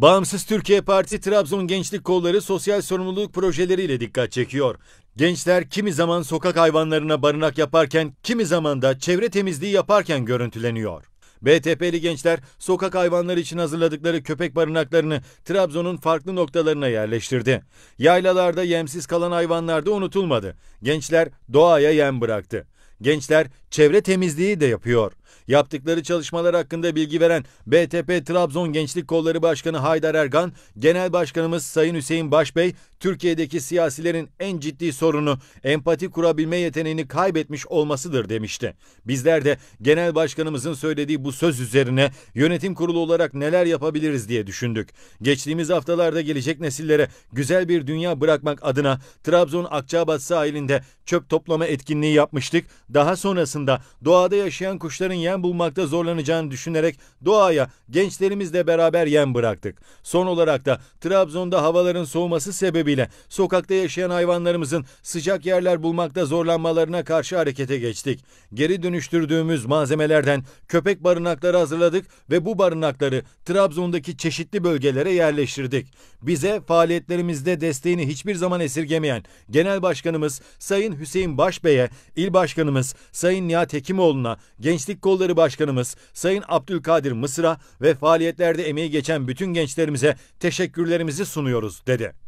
Bağımsız Türkiye Partisi Trabzon Gençlik Kolları sosyal sorumluluk projeleriyle dikkat çekiyor. Gençler kimi zaman sokak hayvanlarına barınak yaparken, kimi zaman da çevre temizliği yaparken görüntüleniyor. BTP'li gençler sokak hayvanları için hazırladıkları köpek barınaklarını Trabzon'un farklı noktalarına yerleştirdi. Yaylalarda yemsiz kalan hayvanlar da unutulmadı. Gençler doğaya yem bıraktı. Gençler çevre temizliği de yapıyor. Yaptıkları çalışmalar hakkında bilgi veren BTP Trabzon Gençlik Kolları Başkanı Haydar Ergan, Genel Başkanımız Sayın Hüseyin Başbey, Türkiye'deki siyasilerin en ciddi sorunu empati kurabilme yeteneğini kaybetmiş olmasıdır demişti. Bizler de Genel Başkanımızın söylediği bu söz üzerine yönetim kurulu olarak neler yapabiliriz diye düşündük. Geçtiğimiz haftalarda gelecek nesillere güzel bir dünya bırakmak adına Trabzon Akçabat sahilinde çöp toplama etkinliği yapmıştık. Daha sonrasında doğada yaşayan kuşların yem bulmakta zorlanacağını düşünerek doğaya gençlerimizle beraber yem bıraktık. Son olarak da Trabzon'da havaların soğuması sebebiyle sokakta yaşayan hayvanlarımızın sıcak yerler bulmakta zorlanmalarına karşı harekete geçtik. Geri dönüştürdüğümüz malzemelerden köpek barınakları hazırladık ve bu barınakları Trabzon'daki çeşitli bölgelere yerleştirdik. Bize faaliyetlerimizde desteğini hiçbir zaman esirgemeyen Genel Başkanımız Sayın Hüseyin Başbey'e, İl Başkanımız Sayın Nihat Hekimoğlu'na, Gençlik Kolları Başkanımız Sayın Abdülkadir Mısır'a ve faaliyetlerde emeği geçen bütün gençlerimize teşekkürlerimizi sunuyoruz dedi.